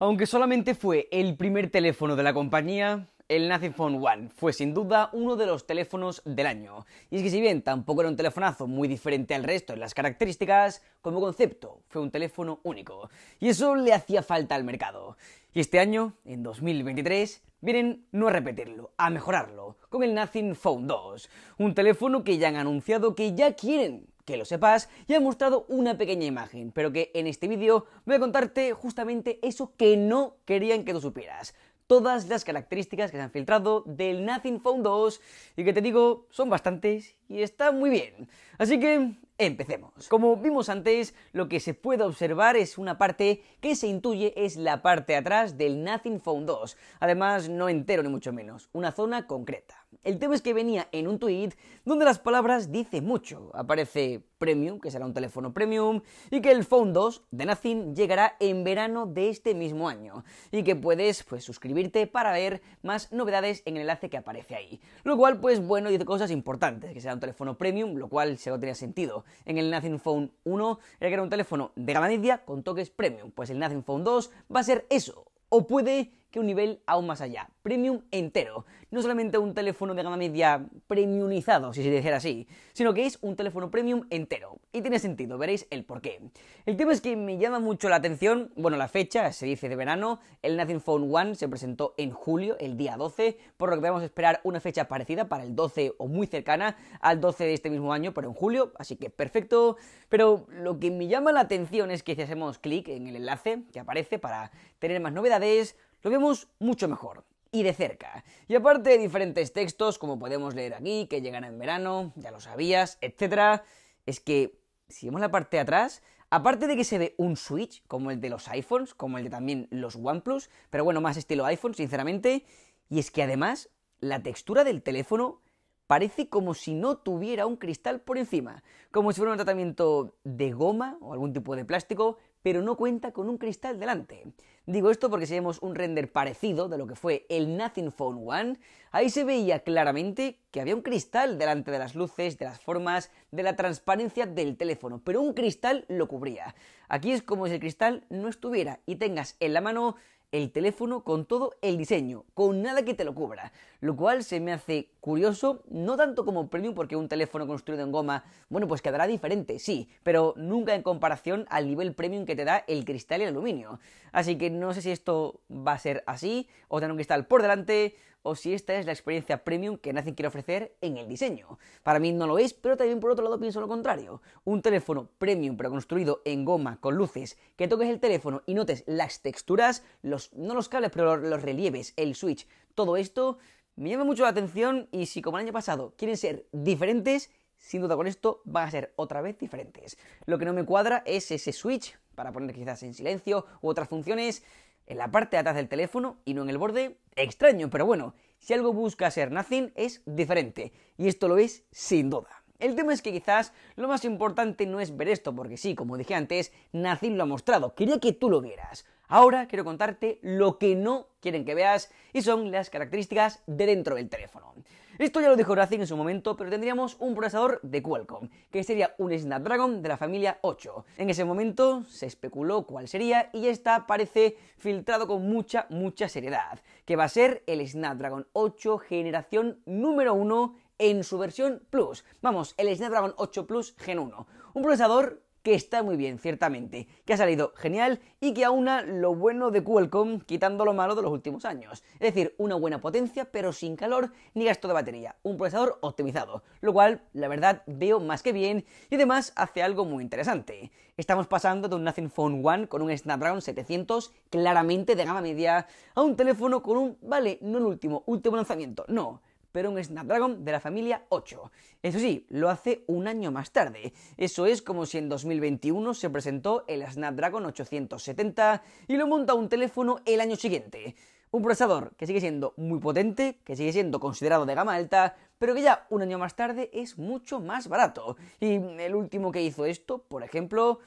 Aunque solamente fue el primer teléfono de la compañía, el Nothing Phone One fue sin duda uno de los teléfonos del año. Y es que si bien tampoco era un telefonazo muy diferente al resto en las características, como concepto fue un teléfono único. Y eso le hacía falta al mercado. Y este año, en 2023, vienen no a repetirlo, a mejorarlo, con el Nothing Phone 2, un teléfono que ya han anunciado que ya quieren que lo sepas y he mostrado una pequeña imagen, pero que en este vídeo voy a contarte justamente eso que no querían que tú supieras. Todas las características que se han filtrado del Nothing Phone 2 y que te digo son bastantes y está muy bien. Así que Empecemos. Como vimos antes, lo que se puede observar es una parte que se intuye es la parte atrás del Nothing Phone 2, además no entero ni mucho menos, una zona concreta. El tema es que venía en un tweet donde las palabras dice mucho. Aparece Premium, que será un teléfono Premium, y que el Phone 2 de Nothing llegará en verano de este mismo año, y que puedes pues, suscribirte para ver más novedades en el enlace que aparece ahí. Lo cual, pues bueno, dice cosas importantes, que será un teléfono Premium, lo cual se tendría tenía sentido en el Nothing Phone 1 era que era un teléfono de gama media con toques premium. Pues el Nothing Phone 2 va a ser eso. O puede que un nivel aún más allá, premium entero. No solamente un teléfono de gama media premiumizado, si se dijera así, sino que es un teléfono premium entero. Y tiene sentido, veréis el porqué. El tema es que me llama mucho la atención, bueno, la fecha, se dice de verano, el Nothing Phone One se presentó en julio, el día 12, por lo que debemos esperar una fecha parecida para el 12 o muy cercana al 12 de este mismo año, pero en julio, así que perfecto. Pero lo que me llama la atención es que si hacemos clic en el enlace que aparece para tener más novedades, lo vemos mucho mejor y de cerca. Y aparte de diferentes textos, como podemos leer aquí, que llegan en verano, ya lo sabías, etc., es que si vemos la parte de atrás, aparte de que se ve un Switch, como el de los iPhones, como el de también los OnePlus, pero bueno, más estilo iPhone, sinceramente, y es que además la textura del teléfono parece como si no tuviera un cristal por encima, como si fuera un tratamiento de goma o algún tipo de plástico pero no cuenta con un cristal delante. Digo esto porque si vemos un render parecido de lo que fue el Nothing Phone One, ahí se veía claramente que había un cristal delante de las luces, de las formas, de la transparencia del teléfono, pero un cristal lo cubría. Aquí es como si el cristal no estuviera y tengas en la mano el teléfono con todo el diseño, con nada que te lo cubra. Lo cual se me hace curioso, no tanto como premium, porque un teléfono construido en goma, bueno, pues quedará diferente, sí, pero nunca en comparación al nivel premium que te da el cristal y el aluminio. Así que no sé si esto va a ser así, o tener un cristal por delante, o si esta es la experiencia premium que Nathan quiere ofrecer en el diseño. Para mí no lo es, pero también por otro lado pienso lo contrario. Un teléfono premium pero construido en goma, con luces, que toques el teléfono y notes las texturas, los, no los cables, pero los relieves, el switch, todo esto me llama mucho la atención y si como el año pasado quieren ser diferentes, sin duda con esto van a ser otra vez diferentes. Lo que no me cuadra es ese switch para poner quizás en silencio u otras funciones en la parte de atrás del teléfono y no en el borde. Extraño, pero bueno, si algo busca ser nothing es diferente, y esto lo es sin duda. El tema es que quizás lo más importante no es ver esto, porque sí, como dije antes, Nathan lo ha mostrado, quería que tú lo vieras. Ahora quiero contarte lo que no quieren que veas y son las características de dentro del teléfono. Esto ya lo dijo Racing en su momento, pero tendríamos un procesador de Qualcomm, que sería un Snapdragon de la familia 8. En ese momento se especuló cuál sería y ya está, parece filtrado con mucha, mucha seriedad, que va a ser el Snapdragon 8 generación número 1 en su versión Plus. Vamos, el Snapdragon 8 Plus Gen 1. Un procesador que está muy bien, ciertamente, que ha salido genial y que aúna lo bueno de Qualcomm quitando lo malo de los últimos años. Es decir, una buena potencia pero sin calor ni gasto de batería, un procesador optimizado, lo cual la verdad veo más que bien y además hace algo muy interesante. Estamos pasando de un Nothing Phone One con un Snapdragon 700 claramente de gama media a un teléfono con un, vale, no el último, último lanzamiento, no, pero un Snapdragon de la familia 8. Eso sí, lo hace un año más tarde. Eso es como si en 2021 se presentó el Snapdragon 870 y lo monta un teléfono el año siguiente. Un procesador que sigue siendo muy potente, que sigue siendo considerado de gama alta, pero que ya un año más tarde es mucho más barato. Y el último que hizo esto, por ejemplo,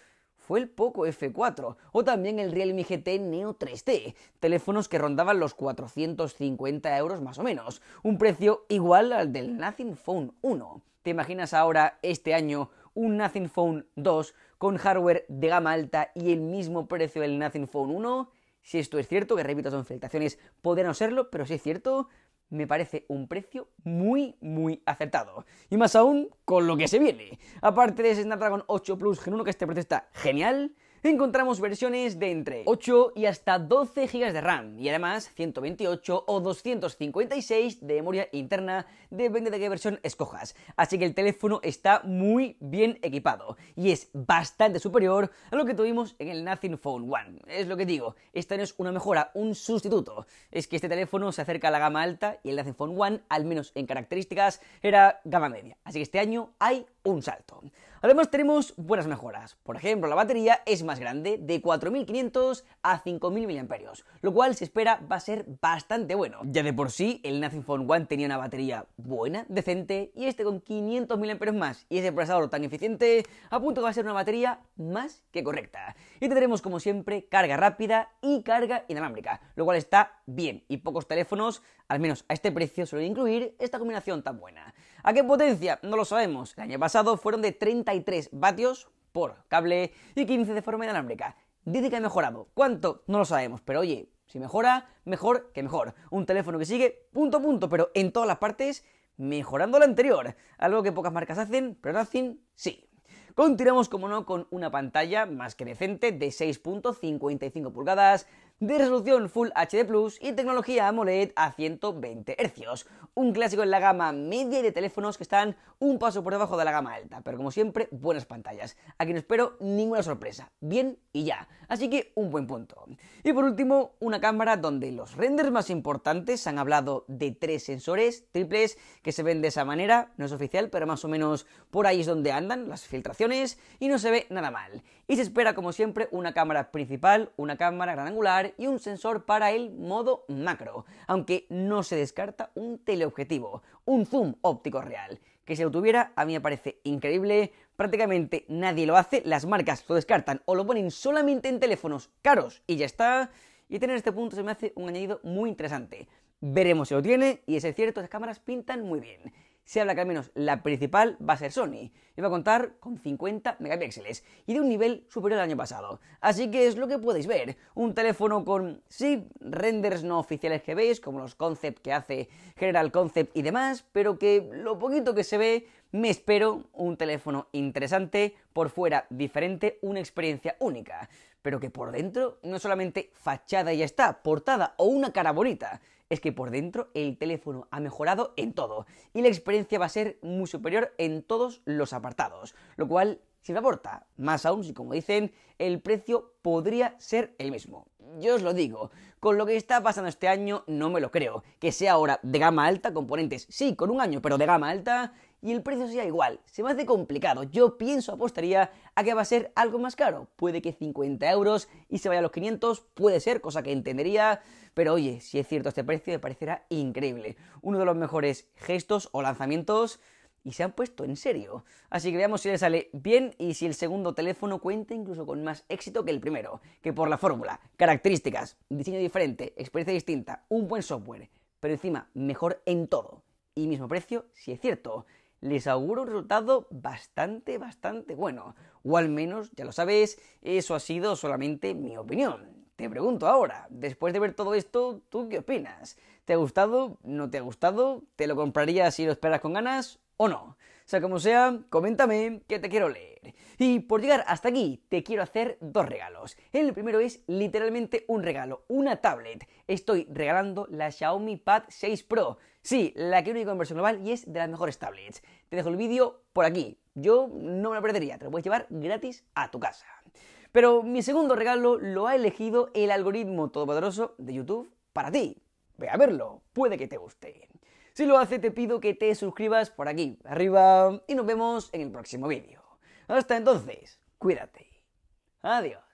fue el Poco F4 o también el Realme GT Neo 3D, teléfonos que rondaban los 450 euros más o menos, un precio igual al del Nothing Phone 1. ¿Te imaginas ahora, este año, un Nothing Phone 2 con hardware de gama alta y el mismo precio del Nothing Phone 1? Si esto es cierto, que repito, son filtraciones, podrían no serlo, pero si es cierto, me parece un precio muy, muy acertado. Y más aún con lo que se viene. Aparte de ese Snapdragon 8 Plus Gen 1, que este precio está genial, encontramos versiones de entre 8 y hasta 12 GB de RAM y además 128 o 256 de memoria interna, depende de qué versión escojas. Así que el teléfono está muy bien equipado y es bastante superior a lo que tuvimos en el Nothing Phone One. Es lo que digo, esta no es una mejora, un sustituto. Es que este teléfono se acerca a la gama alta y el Nothing Phone One, al menos en características, era gama media. Así que este año hay un salto. Además tenemos buenas mejoras. Por ejemplo, la batería es más más grande de 4.500 a 5.000 mAh, lo cual se espera va a ser bastante bueno. Ya de por sí, el Nothing Phone One tenía una batería buena, decente, y este con 500 mAh más y ese procesador tan eficiente, a punto que va a ser una batería más que correcta. Y tendremos como siempre carga rápida y carga inalámbrica, lo cual está bien y pocos teléfonos, al menos a este precio, suelen incluir esta combinación tan buena. ¿A qué potencia? No lo sabemos. El año pasado fueron de 33 vatios por cable y 15 de forma inalámbrica. Dice que ha mejorado. ¿Cuánto? No lo sabemos, pero oye, si mejora, mejor que mejor. Un teléfono que sigue punto a punto, pero en todas las partes mejorando lo anterior. Algo que pocas marcas hacen, pero hacen sí. Continuamos, como no, con una pantalla más que decente de 6.55 pulgadas, de resolución Full HD Plus y tecnología AMOLED a 120 Hz. Un clásico en la gama media de teléfonos que están un paso por debajo de la gama alta, pero como siempre, buenas pantallas. Aquí no espero ninguna sorpresa. Bien y ya. Así que un buen punto. Y por último, una cámara donde los renders más importantes han hablado de tres sensores triples que se ven de esa manera. No es oficial, pero más o menos por ahí es donde andan las filtraciones y no se ve nada mal. Y se espera, como siempre, una cámara principal, una cámara gran angular y un sensor para el modo macro, aunque no se descarta un teleobjetivo, un zoom óptico real. Que si lo tuviera a mí me parece increíble, prácticamente nadie lo hace, las marcas lo descartan o lo ponen solamente en teléfonos caros y ya está. Y tener este punto se me hace un añadido muy interesante. Veremos si lo tiene y es cierto, las cámaras pintan muy bien. Se habla que al menos la principal va a ser Sony, y va a contar con 50 megapíxeles, y de un nivel superior al año pasado. Así que es lo que podéis ver, un teléfono con, sí, renders no oficiales que veis, como los concept que hace General Concept y demás, pero que lo poquito que se ve, me espero un teléfono interesante, por fuera diferente, una experiencia única, pero que por dentro no solamente fachada y ya está, portada o una cara bonita, es que por dentro el teléfono ha mejorado en todo y la experiencia va a ser muy superior en todos los apartados, lo cual si me aporta. Más aún si, como dicen, el precio podría ser el mismo. Yo os lo digo, con lo que está pasando este año no me lo creo. Que sea ahora de gama alta, componentes sí, con un año, pero de gama alta, y el precio sea igual. Se me hace complicado. Yo pienso, apostaría a que va a ser algo más caro. Puede que 50 euros y se vaya a los 500, puede ser, cosa que entendería. Pero oye, si es cierto este precio, me parecerá increíble. Uno de los mejores gestos o lanzamientos y se han puesto en serio. Así que veamos si le sale bien y si el segundo teléfono cuenta incluso con más éxito que el primero, que por la fórmula, características, diseño diferente, experiencia distinta, un buen software, pero encima mejor en todo y mismo precio si es cierto les auguro un resultado bastante, bastante bueno. O al menos, ya lo sabes, eso ha sido solamente mi opinión. Te pregunto ahora, después de ver todo esto, ¿tú qué opinas? ¿Te ha gustado? ¿No te ha gustado? ¿Te lo comprarías si lo esperas con ganas o no? sea como sea, coméntame que te quiero leer. Y por llegar hasta aquí, te quiero hacer dos regalos. El primero es literalmente un regalo, una tablet. Estoy regalando la Xiaomi Pad 6 Pro. Sí, la que única conversión global y es de las mejores tablets. Te dejo el vídeo por aquí. Yo no me lo perdería, te lo puedes llevar gratis a tu casa. Pero mi segundo regalo lo ha elegido el algoritmo todopoderoso de YouTube para ti. Ve a verlo, puede que te guste. Si lo hace, te pido que te suscribas por aquí, arriba, y nos vemos en el próximo vídeo. Hasta entonces, cuídate. Adiós.